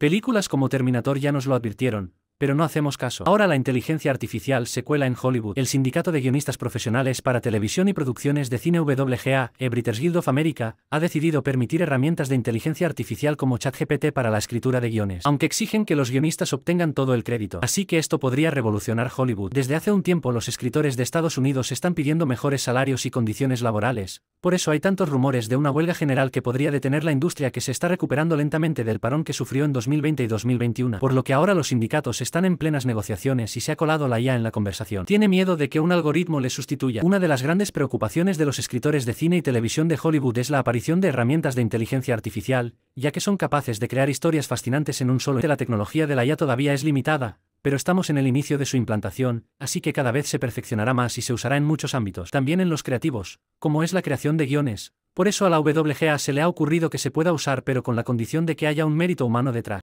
Películas como Terminator ya nos lo advirtieron, pero no hacemos caso. Ahora la inteligencia artificial se cuela en Hollywood. El Sindicato de Guionistas Profesionales para Televisión y Producciones de Cine WGA, e British Guild of America, ha decidido permitir herramientas de inteligencia artificial como ChatGPT para la escritura de guiones, aunque exigen que los guionistas obtengan todo el crédito. Así que esto podría revolucionar Hollywood. Desde hace un tiempo los escritores de Estados Unidos están pidiendo mejores salarios y condiciones laborales. Por eso hay tantos rumores de una huelga general que podría detener la industria que se está recuperando lentamente del parón que sufrió en 2020 y 2021, por lo que ahora los sindicatos están en plenas negociaciones y se ha colado la IA en la conversación. Tiene miedo de que un algoritmo le sustituya. Una de las grandes preocupaciones de los escritores de cine y televisión de Hollywood es la aparición de herramientas de inteligencia artificial, ya que son capaces de crear historias fascinantes en un solo. La tecnología de la IA todavía es limitada, pero estamos en el inicio de su implantación, así que cada vez se perfeccionará más y se usará en muchos ámbitos, también en los creativos, como es la creación de guiones. Por eso a la WGA se le ha ocurrido que se pueda usar pero con la condición de que haya un mérito humano detrás.